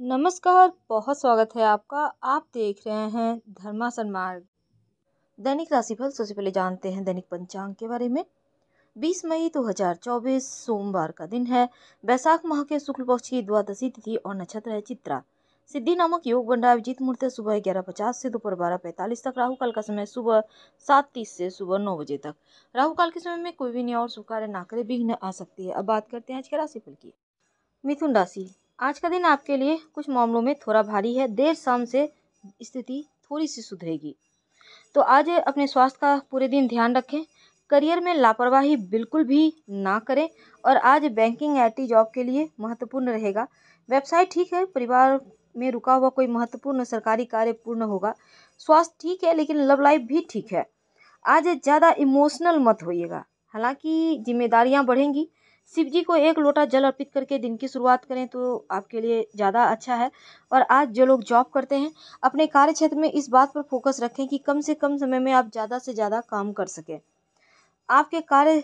नमस्कार बहुत स्वागत है आपका आप देख रहे हैं धर्मासन मार्ग दैनिक राशिफल सबसे पहले जानते हैं दैनिक पंचांग के बारे में 20 मई 2024 सोमवार का दिन है बैसाख माह के शुक्ल पक्ष की द्वादशी तिथि और नक्षत्र है चित्रा सिद्धि नामक योग बन है अभिजीत मूर्त सुबह ग्यारह पचास से दोपहर बारह पैंतालीस तक राहु काल का समय सुबह सात तीस से सुबह नौ बजे तक राहु काल के समय में कोई भी न्याय और सुखकार ना करे विघ्न आ सकती है अब बात करते हैं आज के राशिफल की मिथुन राशि आज का दिन आपके लिए कुछ मामलों में थोड़ा भारी है देर शाम से स्थिति थोड़ी सी सुधरेगी तो आज अपने स्वास्थ्य का पूरे दिन ध्यान रखें करियर में लापरवाही बिल्कुल भी ना करें और आज बैंकिंग आई जॉब के लिए महत्वपूर्ण रहेगा वेबसाइट ठीक है परिवार में रुका हुआ कोई महत्वपूर्ण सरकारी कार्य पूर्ण होगा स्वास्थ्य ठीक है लेकिन लव लाइफ भी ठीक है आज ज़्यादा इमोशनल मत होइएगा हालांकि जिम्मेदारियां बढ़ेंगी शिव जी को एक लोटा जल अर्पित करके दिन की शुरुआत करें तो आपके लिए ज़्यादा अच्छा है और आज जो लोग जॉब करते हैं अपने कार्य क्षेत्र में इस बात पर फोकस रखें कि कम से कम समय में आप ज़्यादा से ज़्यादा काम कर सकें आपके कार्य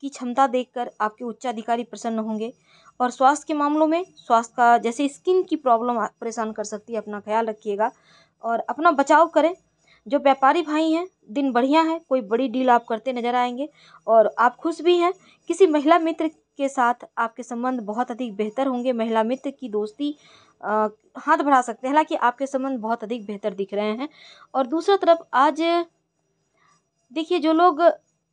की क्षमता देखकर आपके उच्चाधिकारी प्रसन्न होंगे और स्वास्थ्य के मामलों में स्वास्थ्य का जैसे स्किन की प्रॉब्लम परेशान कर सकती है अपना ख्याल रखिएगा और अपना बचाव करें जो व्यापारी भाई हैं दिन बढ़िया है कोई बड़ी डील आप करते नज़र आएंगे और आप खुश भी हैं किसी महिला मित्र के साथ आपके संबंध बहुत अधिक बेहतर होंगे महिला मित्र की दोस्ती हाथ बढ़ा सकते हैं हालांकि आपके संबंध बहुत अधिक बेहतर दिख रहे हैं और दूसरा तरफ आज देखिए जो लोग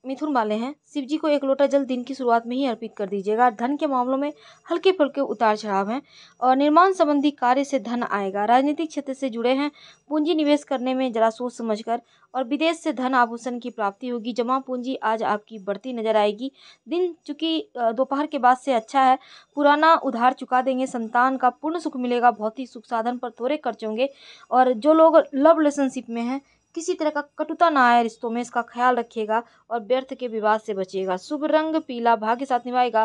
मिथुन वाले हैं शिव जी को एक लोटा जल दिन की शुरुआत में ही अर्पित कर दीजिएगा धन के मामलों में हल्के फुल्के उतार चढ़ाव हैं और निर्माण संबंधी कार्य से धन आएगा राजनीतिक क्षेत्र से जुड़े हैं पूंजी निवेश करने में जरा सोच समझ कर और विदेश से धन आभूषण की प्राप्ति होगी जमा पूंजी आज आपकी बढ़ती नजर आएगी दिन चूँकि दोपहर के बाद से अच्छा है पुराना उधार चुका देंगे संतान का पूर्ण सुख मिलेगा भौतिक सुख साधन पर थोड़े खर्च होंगे और जो लोग लव रिलेशनशिप में हैं किसी तरह का कटुता ना आए रिश्तों में इसका ख्याल रखिएगा और व्यर्थ के विवाद से बचिएगा शुभ रंग पीला भाग्य साथ निभाएगा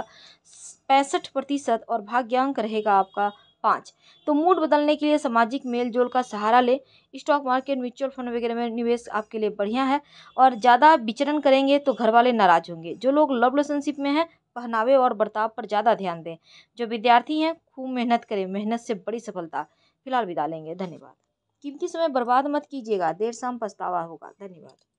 पैंसठ प्रतिशत और भाग्यांक रहेगा आपका पाँच तो मूड बदलने के लिए सामाजिक मेल जोल का सहारा लें स्टॉक मार्केट म्यूचुअल फंड वगैरह में निवेश आपके लिए बढ़िया है और ज़्यादा विचरण करेंगे तो घर वाले नाराज होंगे जो लोग लव रिलेशनशिप में हैं पहनावे और बर्ताव पर ज़्यादा ध्यान दें जो विद्यार्थी हैं खूब मेहनत करें मेहनत से बड़ी सफलता फिलहाल विदा लेंगे धन्यवाद कीमती समय बर्बाद मत कीजिएगा देर शाम पछतावा होगा धन्यवाद